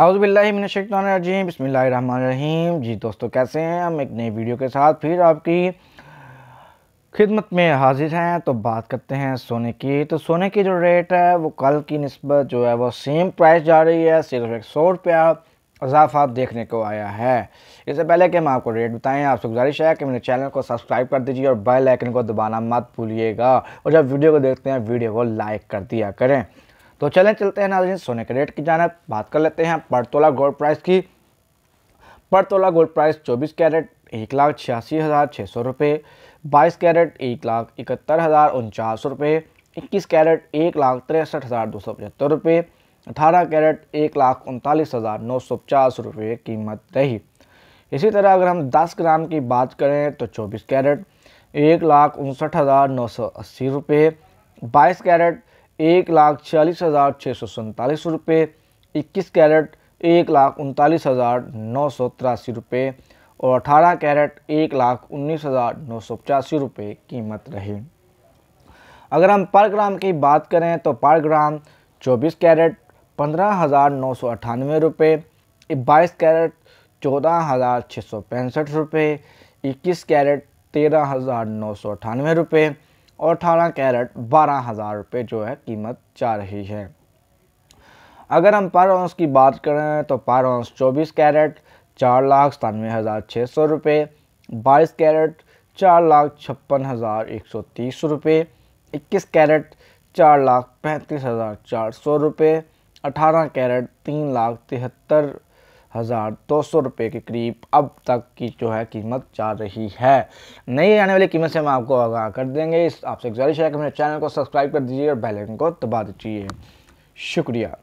अवज़बिल्लिमिनशानरजीम बसमीम जी दोस्तों कैसे हैं हम एक नई वीडियो के साथ फिर आपकी खिदमत में हाजिर हैं तो बात करते हैं सोने की तो सोने की जो रेट है वो कल की नस्बत जो है वो सेम प्राइस जा रही है सिर्फ एक सौ रुपया इजाफा देखने को आया है इससे पहले कि हम आपको रेट बताएं आपसे गुजारिश है कि मेरे चैनल को सब्सक्राइब कर दीजिए और बेल आइकन को दबाना मत भूलिएगा और जब वीडियो को देखते हैं वीडियो को लाइक कर दिया करें तो चलें चलते हैं नाजरीन सोने के रेट की जानब बात कर लेते हैं परतोला गोल्ड प्राइस की परतोला गोल्ड प्राइस चौबीस कैरेट एक लाख छियासी हज़ार छः सौ रुपये बाईस कैरेट एक लाख इकहत्तर हज़ार उनचास रुपये इक्कीस कैरेट एक लाख तिरसठ हज़ार दो सौ पचहत्तर रुपये अठारह कैरेट एक लाख उनतालीस हज़ार नौ सौ पचास रुपये कीमत रही इसी तरह अगर हम दस ग्राम की बात करें तो चौबीस कैरेट एक लाख उनसठ हज़ार नौ सौ अस्सी रुपये बाईस कैरेट एक लाख छियालीस हज़ार छः सौ सैंतालीस रुपये इक्कीस कैरेट एक लाख उनतालीस हज़ार नौ सौ तिरासी रुपये और अठारह कैरेट एक लाख उन्नीस हज़ार नौ सौ पचासी रुपये कीमत रही अगर हम पर ग्राम की बात करें तो पर ग्राम चौबीस कैरेट पंद्रह हज़ार नौ सौ अट्ठानवे रुपये बाईस कैरेट चौदह हज़ार छः सौ पैंसठ रुपये इक्कीस कैरेट तेरह हज़ार नौ सौ अट्ठानवे रुपये और अठारह कैरेट बारह हज़ार रुपये जो है कीमत जा रही है अगर हम पर ऑंस की बात करें तो पर ऑंस चौबीस कैरेट चार लाख सतानवे हज़ार छः सौ रुपये बाईस कैरेट चार लाख छप्पन हज़ार एक सौ तीस रुपये इक्कीस कैरेट चार लाख पैंतीस हज़ार चार सौ रुपये अठारह कैरेट तीन लाख तिहत्तर हज़ार दो सौ रुपये के करीब अब तक की जो है कीमत जा रही है नई आने वाली कीमत से हम आपको आगाह कर देंगे इस आपसे गुजारिश है कि मेरे चैनल को सब्सक्राइब कर दीजिए और बेल को दबा दीजिए शुक्रिया